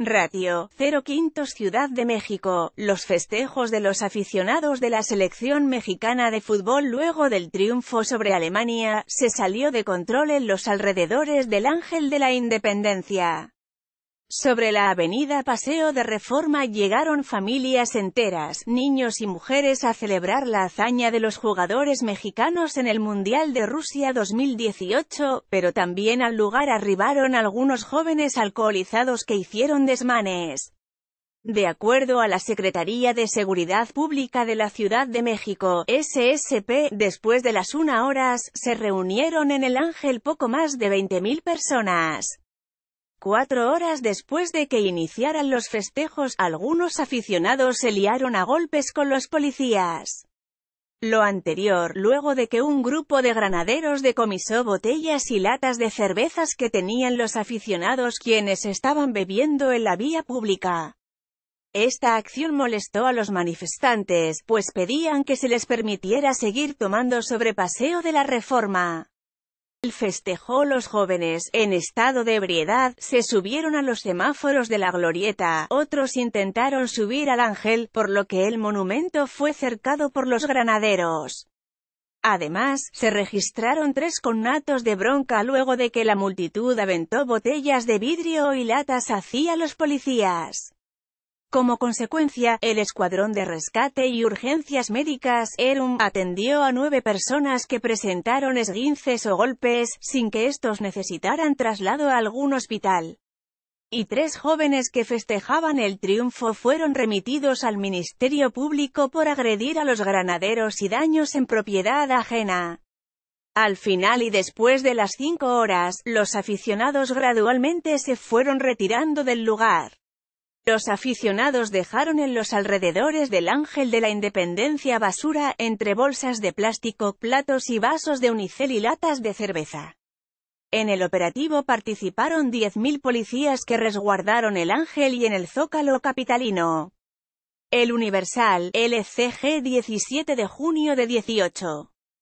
Ratio, 0 Quintos Ciudad de México, los festejos de los aficionados de la selección mexicana de fútbol luego del triunfo sobre Alemania, se salió de control en los alrededores del Ángel de la Independencia. Sobre la avenida Paseo de Reforma llegaron familias enteras, niños y mujeres a celebrar la hazaña de los jugadores mexicanos en el Mundial de Rusia 2018, pero también al lugar arribaron algunos jóvenes alcoholizados que hicieron desmanes. De acuerdo a la Secretaría de Seguridad Pública de la Ciudad de México, SSP, después de las una horas, se reunieron en el Ángel poco más de 20.000 personas. Cuatro horas después de que iniciaran los festejos, algunos aficionados se liaron a golpes con los policías. Lo anterior, luego de que un grupo de granaderos decomisó botellas y latas de cervezas que tenían los aficionados quienes estaban bebiendo en la vía pública. Esta acción molestó a los manifestantes, pues pedían que se les permitiera seguir tomando sobrepaseo de la reforma. El festejó los jóvenes, en estado de ebriedad, se subieron a los semáforos de la glorieta, otros intentaron subir al ángel, por lo que el monumento fue cercado por los granaderos. Además, se registraron tres connatos de bronca luego de que la multitud aventó botellas de vidrio y latas hacia los policías. Como consecuencia, el Escuadrón de Rescate y Urgencias Médicas, ERUM, atendió a nueve personas que presentaron esguinces o golpes, sin que estos necesitaran traslado a algún hospital. Y tres jóvenes que festejaban el triunfo fueron remitidos al Ministerio Público por agredir a los granaderos y daños en propiedad ajena. Al final y después de las cinco horas, los aficionados gradualmente se fueron retirando del lugar. Los aficionados dejaron en los alrededores del Ángel de la Independencia basura, entre bolsas de plástico, platos y vasos de unicel y latas de cerveza. En el operativo participaron 10.000 policías que resguardaron el Ángel y en el Zócalo capitalino. El Universal, LCG 17 de junio de 18.